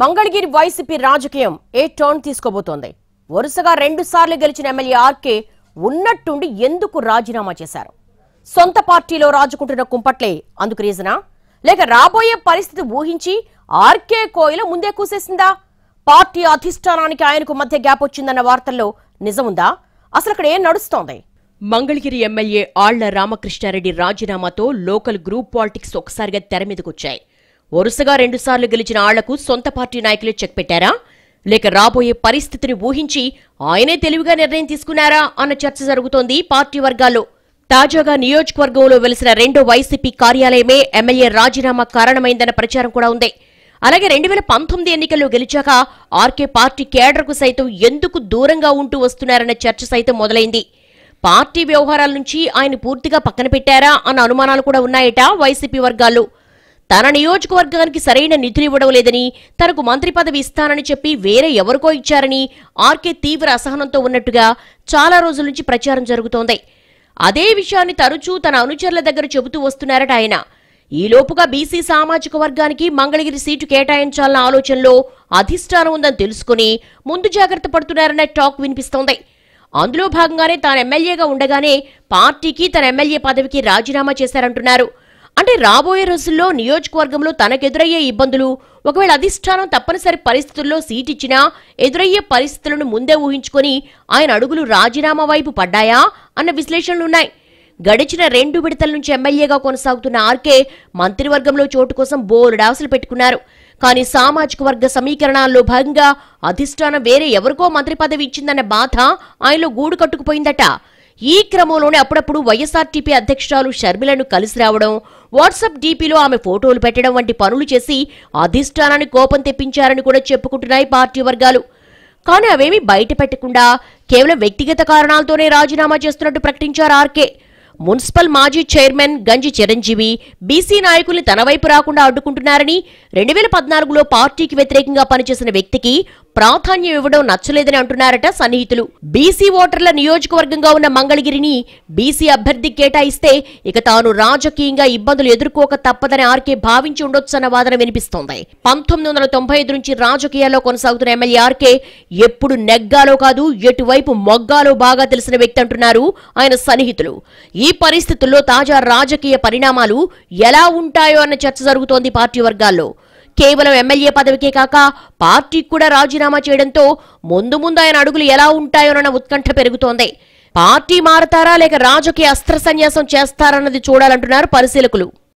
Mangalagiri YCP రాజకీయం ఏ turn తీసుకోబోతోంది వరుసగా రెండుసార్లు గెలిచిన ఎమ్మెల్యే ఆర్కే ఉన్నట్టుండి ఎందుకు రాజీనామా చేశారు సొంత పార్టీలో రాజుకుంటున్న కుంపట్లే అందుకు రీజనా లేక రాబోయే పరిస్థితి ఊహించి ఆర్కే కోయిల ముందే కూసేసిందా పార్టీ అధిష్టానానికి ఆయనకు మధ్య గ్యాప్ వచ్చిందన్న వార్తల్లో నిజముందా అసలు అక్కడ ఏం నడుస్తోంది మంగళగిరి ఎమ్మెల్యే ఆళ్ల రామకృష్ణారెడ్డి రాజీనామాతో లోకల్ గ్రూప్ పాలిటిక్స్ ఒకసారిగా తెరమీదకొచ్చాయి వరుసగా రెండుసార్లు గెలిచిన ఆళ్లకు సొంత పార్టీ నాయకులే చెక్ పెట్టారా లేక రాబోయే పరిస్థితిని ఊహించి ఆయనే తెలివిగా నిర్ణయం తీసుకున్నారా అన్న చర్చ జరుగుతోంది పార్టీ వర్గాల్లో తాజాగా నియోజకవర్గంలో వెలిసిన రెండో వైసీపీ కార్యాలయమే ఎమ్మెల్యే రాజీనామా కారణమైందన్న ప్రచారం కూడా ఉంది అలాగే రెండు వేల పంతొమ్మిది ఎన్నికల్లో గెలిచాక ఆర్కే పార్టీ కేడర్కు సైతం ఎందుకు దూరంగా ఉంటూ వస్తున్నారన్న చర్చ సైతం మొదలైంది పార్టీ వ్యవహారాల నుంచి ఆయన పూర్తిగా పక్కన పెట్టారా అన్న అనుమానాలు కూడా ఉన్నాయట వైసీపీ వర్గాల్లో తన నియోజకవర్గానికి సరైన నిధులు ఇవ్వడం లేదని తనకు మంత్రి పదవి ఇస్తానని చెప్పి వేరే ఎవరికో ఇచ్చారని ఆర్కే తీవ్ర అసహనంతో ఉన్నట్టుగా చాలా రోజుల నుంచి ప్రచారం జరుగుతోంది అదే విషయాన్ని తరచూ తన అనుచరుల దగ్గర చెబుతూ వస్తున్నారట ఆయన ఈలోపుగా బీసీ సామాజిక వర్గానికి మంగళగిరి సీటు కేటాయించాలన్న ఆలోచనలో అధిష్టానం ఉందని తెలుసుకుని ముందు జాగ్రత్త పడుతున్నారనే టాక్ వినిపిస్తోంది అందులో భాగంగానే తాను ఎమ్మెల్యేగా ఉండగానే పార్టీకి తన ఎమ్మెల్యే పదవికి రాజీనామా చేశారంటున్నారు అంటే రాబోయే రోజుల్లో నియోజకవర్గంలో తనకెదురయ్యే ఇబ్బందులు ఒకవేళ అధిష్టానం తప్పనిసరి పరిస్థితుల్లో సీట్ ఇచ్చినా ఎదురయ్యే పరిస్థితులను ముందే ఊహించుకొని ఆయన అడుగులు రాజీనామా వైపు పడ్డాయా అన్న విశ్లేషణలున్నాయి గడిచిన రెండు విడతల నుంచి ఎమ్మెల్యేగా కొనసాగుతున్న ఆర్కే మంత్రివర్గంలో చోటు కోసం బోలెడు ఆశలు పెట్టుకున్నారు కానీ సామాజిక వర్గ సమీకరణాల్లో భాగంగా అధిష్టానం వేరే ఎవరికో మంత్రి పదవి ఇచ్చిందన్న బాధ ఆయనలో గూడు కట్టుకుపోయిందట ఈ క్రమంలోనే అప్పుడప్పుడు వైఎస్ఆర్టీపీ అధ్యక్షురాలు షర్మిలను కలిసి రావడం వాట్సాప్ డీపీలో ఆమె ఫోటోలు పెట్టడం వంటి పనులు చేసి అధిష్టానాన్ని కోపం తెప్పించారని కూడా చెప్పుకుంటున్నాయి పార్టీ వర్గాలు కానీ అవేమి బయట పెట్టకుండా కేవలం వ్యక్తిగత కారణాలతోనే రాజీనామా చేస్తున్నట్టు ప్రకటించారు ఆర్కే మున్సిపల్ మాజీ చైర్మన్ గంజి చిరంజీవి బీసీ నాయకుల్ని తన వైపు రాకుండా అడ్డుకుంటున్నారని రెండు వేల పద్నాలుగులో పార్టీకి వ్యతిరేకంగా పనిచేసిన వ్యక్తికి ప్రాధాన్యం ఇవ్వడం నచ్చలేదని అంటున్నారట సన్నిహితులు బీసీ ఓటర్ల నియోజకవర్గంగా ఉన్న మంగళగిరిని బీసీ అభ్యర్థి కేటాయిస్తే ఇక తాను రాజకీయంగా ఇబ్బందులు ఎదుర్కోక తప్పదని ఆర్కే భావించి ఉండొచ్చన్న వాదన వినిపిస్తోంది పంతొమ్మిది వందల తొంభై ఐదు నుంచి రాజకీయాల్లో కొనసాగుతున్న ఎమ్మెల్యే ఆర్కే ఎప్పుడు నెగ్గాలో కాదు ఎటువైపు మొగ్గాలో బాగా తెలిసిన వ్యక్తి అంటున్నారు ఆయన సన్నిహితులు ఈ పరిస్థితుల్లో తాజా రాజకీయ పరిణామాలు ఎలా ఉంటాయో అన్న చర్చ జరుగుతోంది పార్టీ వర్గాల్లో కేవలం ఎమ్మెల్యే పదవికే కాక పార్టీకి కూడా రాజీనామా చేయడంతో ముందు ముందు ఆయన అడుగులు ఎలా ఉంటాయోనన్న ఉత్కంఠ పెరుగుతోంది పార్టీ మారతారా లేక రాజకీయ అస్త్ర సన్యాసం చేస్తారన్నది చూడాలంటున్నారు పరిశీలకులు